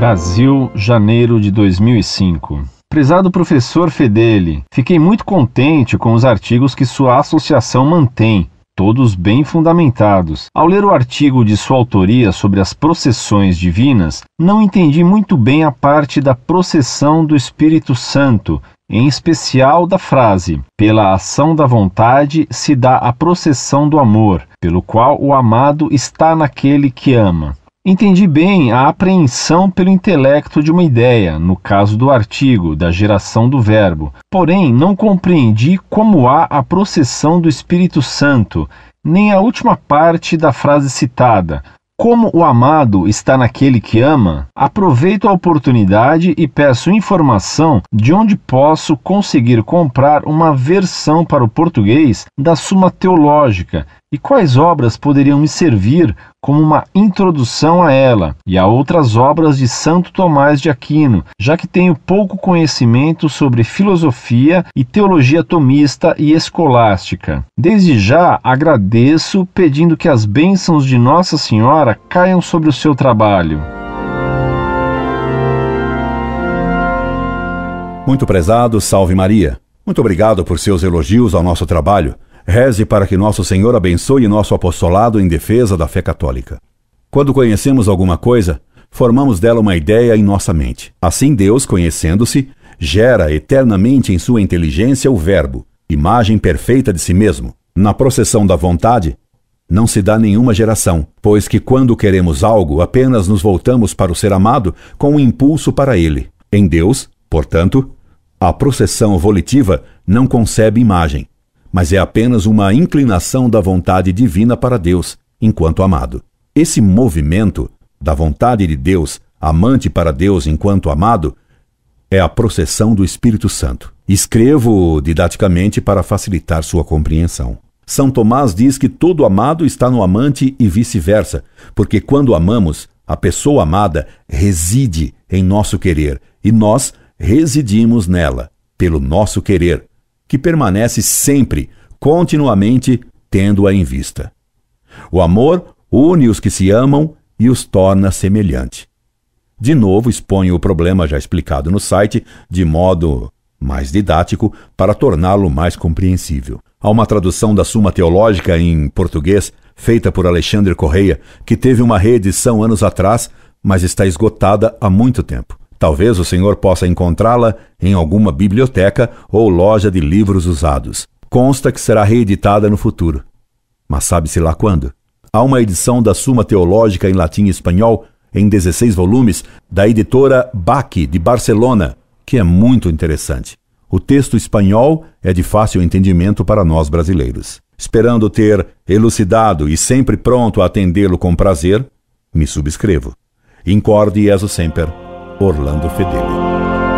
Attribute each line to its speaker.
Speaker 1: Brasil, janeiro de 2005. Prezado professor Fedeli, fiquei muito contente com os artigos que sua associação mantém, todos bem fundamentados. Ao ler o artigo de sua autoria sobre as processões divinas, não entendi muito bem a parte da processão do Espírito Santo, em especial da frase: Pela ação da vontade se dá a processão do amor, pelo qual o amado está naquele que ama. Entendi bem a apreensão pelo intelecto de uma ideia, no caso do artigo, da geração do verbo. Porém, não compreendi como há a processão do Espírito Santo, nem a última parte da frase citada. Como o amado está naquele que ama, aproveito a oportunidade e peço informação de onde posso conseguir comprar uma versão para o português da Suma Teológica, e quais obras poderiam me servir como uma introdução a ela e a outras obras de Santo Tomás de Aquino, já que tenho pouco conhecimento sobre filosofia e teologia tomista e escolástica. Desde já agradeço, pedindo que as bênçãos de Nossa Senhora caiam sobre o seu trabalho.
Speaker 2: Muito prezado, salve Maria. Muito obrigado por seus elogios ao nosso trabalho. Reze para que Nosso Senhor abençoe nosso apostolado em defesa da fé católica. Quando conhecemos alguma coisa, formamos dela uma ideia em nossa mente. Assim, Deus, conhecendo-se, gera eternamente em sua inteligência o Verbo, imagem perfeita de si mesmo. Na processão da vontade, não se dá nenhuma geração, pois que quando queremos algo, apenas nos voltamos para o ser amado com um impulso para ele. Em Deus, portanto, a processão volitiva não concebe imagem, mas é apenas uma inclinação da vontade divina para Deus, enquanto amado. Esse movimento da vontade de Deus, amante para Deus enquanto amado, é a processão do Espírito Santo. Escrevo didaticamente para facilitar sua compreensão. São Tomás diz que todo amado está no amante e vice-versa, porque quando amamos, a pessoa amada reside em nosso querer e nós residimos nela, pelo nosso querer, que permanece sempre, continuamente, tendo-a em vista. O amor une os que se amam e os torna semelhante. De novo, exponho o problema já explicado no site de modo mais didático para torná-lo mais compreensível. Há uma tradução da Suma Teológica em português feita por Alexandre Correia, que teve uma reedição anos atrás, mas está esgotada há muito tempo. Talvez o senhor possa encontrá-la em alguma biblioteca ou loja de livros usados. Consta que será reeditada no futuro. Mas sabe-se lá quando? Há uma edição da Suma Teológica em latim e espanhol, em 16 volumes, da editora Bach, de Barcelona, que é muito interessante. O texto espanhol é de fácil entendimento para nós brasileiros. Esperando ter elucidado e sempre pronto a atendê-lo com prazer, me subscrevo. Incorde e so semper. Orlando Fedeli.